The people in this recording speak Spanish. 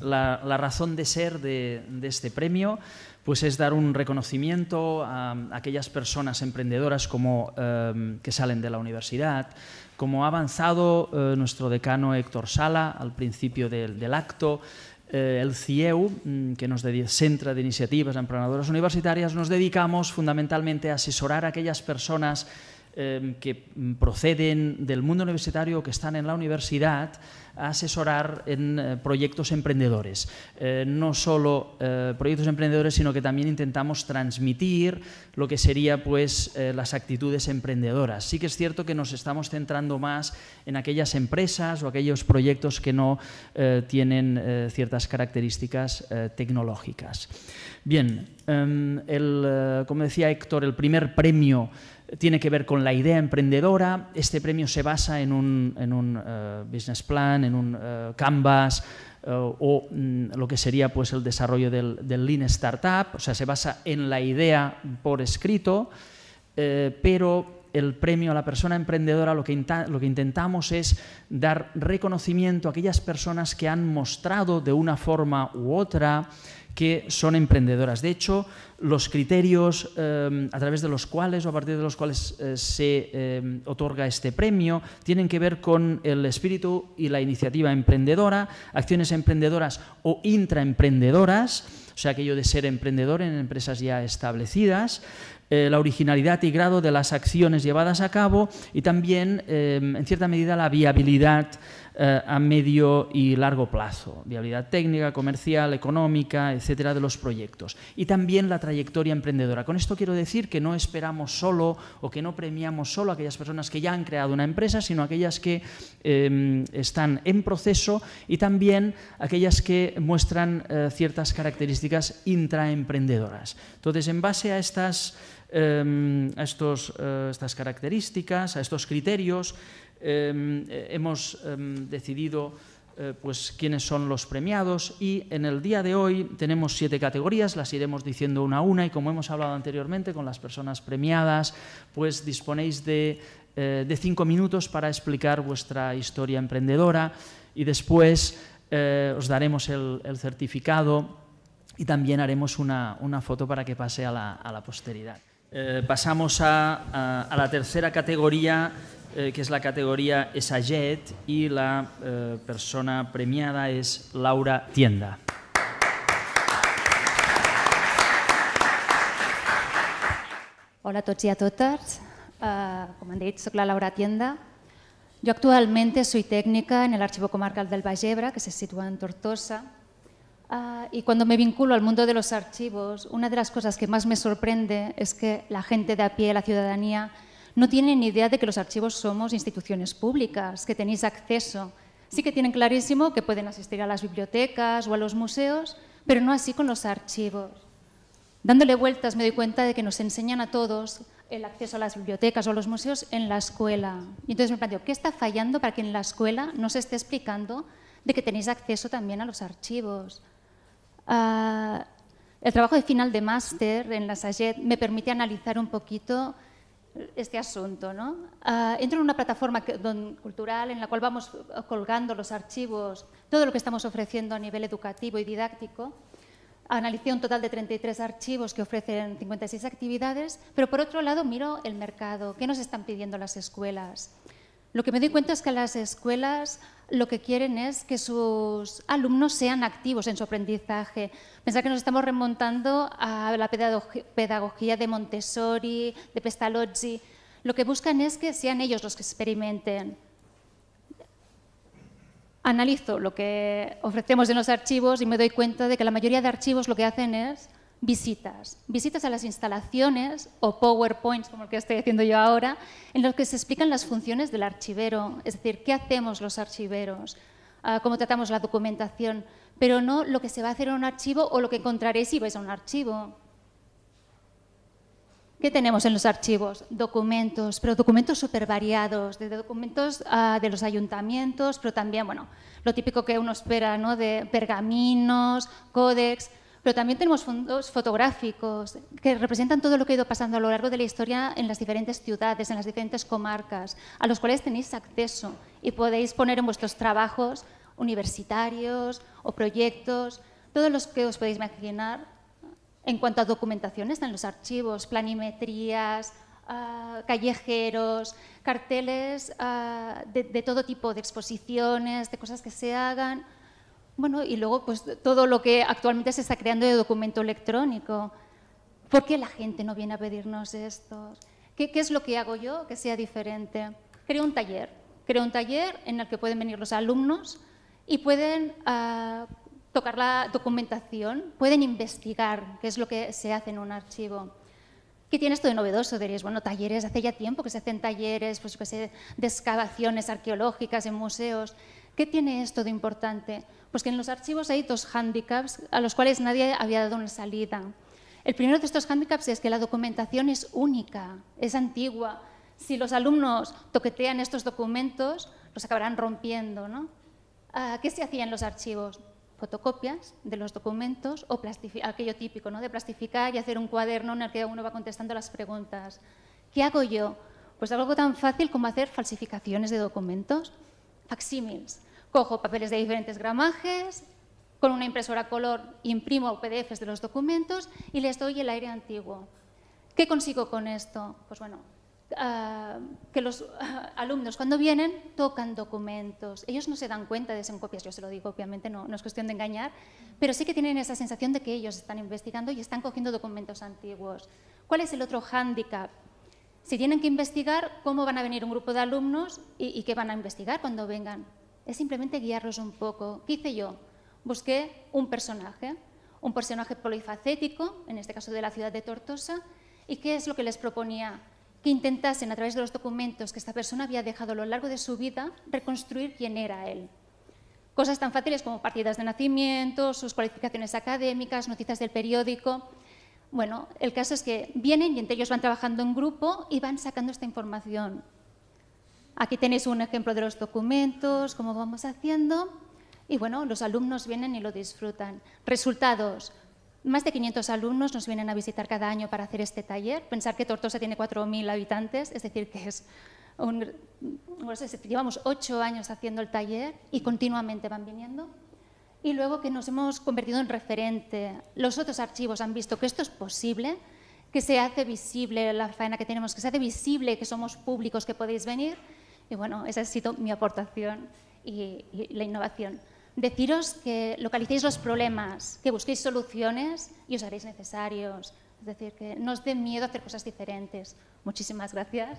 la, razón de ser de, este premio pues es dar un reconocimiento a, aquellas personas emprendedoras como, em, que salen de la universidad. Como ha avanzado eh, nuestro decano Héctor Sala al principio del, acto, eh, el CIEU, mm, que nos centra Centro de Iniciativas Emprendedoras Universitarias, nos dedicamos fundamentalmente a asesorar a aquellas personas Em, que mm, proceden del mundo universitario o que están en la universidad a asesorar en eh, proyectos emprendedores. Eh, no solo eh, proyectos emprendedores, sino que también intentamos transmitir lo que sería pues, las actitudes emprendedoras. Sí que es cierto que nos estamos centrando más en aquellas empresas o aquellos proyectos que no tienen ciertas características tecnológicas. Bien, em, como decía Héctor, el primer premio tiene que ver con la idea emprendedora. Este premio se basa en un, eh, business plan, en un eh, canvas eh, o mm, lo que sería pues, el desarrollo del, Lean Startup. O sea, se basa en la idea por escrito, pero el premio a la persona emprendedora lo que intentamos es dar reconocimiento a aquellas personas que han mostrado de una forma u otra que son emprendedoras. De hecho, los criterios eh, a través de los cuales o a partir de los cuales eh, se eh, otorga este premio tienen que ver con el espíritu y la iniciativa emprendedora, acciones emprendedoras o intraemprendedoras o sea, aquello de ser emprendedor en empresas ya establecidas, eh, la originalidad y grado de las acciones llevadas a cabo y también, eh, en cierta medida, la viabilidad eh, a medio y largo plazo, viabilidad técnica, comercial, económica, etcétera, de los proyectos. Y también la trayectoria emprendedora. Con esto quiero decir que no esperamos solo o que no premiamos solo a aquellas personas que ya han creado una empresa, sino aquellas que están en proceso y también aquellas que muestran ciertas características intraemprendedoras. Entonces, en base a estas, em, estos, eh, estas características, a estos criterios, em, eh, hemos em, decidido eh, pues, quiénes son los premiados y en el día de hoy tenemos siete categorías, las iremos diciendo una a una y como hemos hablado anteriormente con las personas premiadas, pues disponéis de, cinco minutos para explicar vuestra historia emprendedora y después os daremos el certificado y también haremos una, una foto para que pase a la, a la posteridad. Eh, pasamos a, a, a, la tercera categoría, eh, que es la categoría Esaget, y la eh, persona premiada es Laura Tienda. Hola a tots i a totes. Uh, com han dit, soc la Laura Tienda. Jo actualment soy tècnica en l'Arxiu Comarcal del Baix Ebre, que se situa en Tortosa, Ah, y cuando me vinculo al mundo de los archivos, una de las cosas que más me sorprende es que la gente de a pie, la ciudadanía, no tiene ni idea de que los archivos somos instituciones públicas, que tenéis acceso. Sí que tienen clarísimo que pueden asistir a las bibliotecas o a los museos, pero no así con los archivos. Dándole vueltas me doy cuenta de que nos enseñan a todos el acceso a las bibliotecas o a los museos en la escuela. Y entonces me planteo, ¿qué está fallando para que en la escuela no se esté explicando de que tenéis acceso también a los archivos? Ah, el trabajo de final de máster en la SAGET me permite analizar un poquito este asunto. Ah, entro en una plataforma cultural en la cual vamos colgando los archivos, todo lo que estamos ofreciendo a nivel educativo y didáctico. Analicé un total de 33 archivos que ofrecen 56 actividades, pero por otro lado miro el mercado, qué nos están pidiendo las escuelas, lo que me doy cuenta es que las escuelas lo que quieren es que sus alumnos sean activos en su aprendizaje. Pensar que nos estamos remontando a la pedagogía de Montessori, de Pestalozzi. Lo que buscan es que sean ellos los que experimenten. Analizo lo que ofrecemos en los archivos y me doy cuenta de que la mayoría de archivos lo que hacen es visitas. Visitas a las instalaciones o PowerPoints, como el que estoy haciendo yo ahora, en los que se explican las funciones del archivero, es decir, qué hacemos los archiveros, ah, cómo tratamos la documentación, pero no lo que se va a hacer en un archivo o lo que encontraréis si vais a un archivo. ¿Qué tenemos en los archivos? Documentos, pero documentos súper variados, desde documentos ah, de los ayuntamientos, pero también, bueno, lo típico que uno espera, ¿no? De pergaminos, códex, pero también tenemos fondos fotográficos que representan todo lo que ha ido pasando a lo largo de la historia en las diferentes ciudades, en las diferentes comarcas, a los cuales tenéis acceso y podéis poner en vuestros trabajos universitarios o proyectos, todos los que os podéis imaginar en cuanto a documentación, están los archivos, planimetrías, ah, callejeros, carteles ah, de, todo tipo, de exposiciones, de cosas que se hagan. Bueno, y luego pues todo lo que actualmente se está creando de documento electrónico. ¿Por qué la gente no viene a pedirnos esto? ¿Qué, es lo que hago yo que sea diferente? Creo un taller. Creo un taller en el que pueden venir los alumnos y pueden ah, tocar la documentación, pueden investigar qué es lo que se hace en un archivo. ¿Qué tiene esto de novedoso? Diréis, bueno, talleres, hace ya tiempo que se hacen talleres, pues, de excavaciones arqueológicas en museos. ¿Qué tiene esto de importante? Pues que en los archivos hay dos hándicaps a los cuales nadie había dado una salida. El primero de estos hándicaps es que la documentación es única, es antigua. Si los alumnos toquetean estos documentos, los acabarán rompiendo. ¿no? Ah, ¿Qué se hacía en los archivos? Fotocopias de los documentos o aquello típico ¿no? de plastificar y hacer un cuaderno en el que uno va contestando las preguntas. ¿Qué hago yo? Pues algo tan fácil como hacer falsificaciones de documentos facsímiles. Cojo papeles de diferentes gramajes, con una impresora color imprimo PDFs de los documentos y les doy el aire antiguo. ¿Qué consigo con esto? Pues bueno, ah, que los ah, alumnos cuando vienen tocan documentos. Ellos no se dan cuenta de son copias, yo se lo digo, obviamente no, no es cuestión de engañar, pero sí que tienen esa sensación de que ellos están investigando y están cogiendo documentos antiguos. ¿Cuál es el otro hándicap? Si tienen que investigar, ¿cómo van a venir un grupo de alumnos y, qué van a investigar cuando vengan? Es simplemente guiarlos un poco. ¿Qué hice yo? Busqué un personaje, un personaje polifacético, en este caso de la ciudad de Tortosa, y qué es lo que les proponía que intentasen a través de los documentos que esta persona había dejado a lo largo de su vida reconstruir quién era él. Cosas tan fáciles como partidas de nacimiento, sus cualificaciones académicas, noticias del periódico, bueno, el caso es que vienen y entre ellos van trabajando en grupo y van sacando esta información. Aquí tenéis un ejemplo de los documentos, cómo vamos haciendo. Y bueno, los alumnos vienen y lo disfrutan. Resultados. Más de 500 alumnos nos vienen a visitar cada año para hacer este taller. Pensar que Tortosa tiene 4.000 habitantes, es decir, que es un, llevamos ocho años haciendo el taller y continuamente van viniendo y luego que nos hemos convertido en referente. Los otros archivos han visto que esto es posible, que se hace visible la faena que tenemos, que se hace visible que somos públicos, que podéis venir. Y bueno, esa ha sido mi aportación y, la innovación. Deciros que localicéis los problemas, que busquéis soluciones y os haréis necesarios. Es decir, que no os dé miedo hacer cosas diferentes. Muchísimas gracias.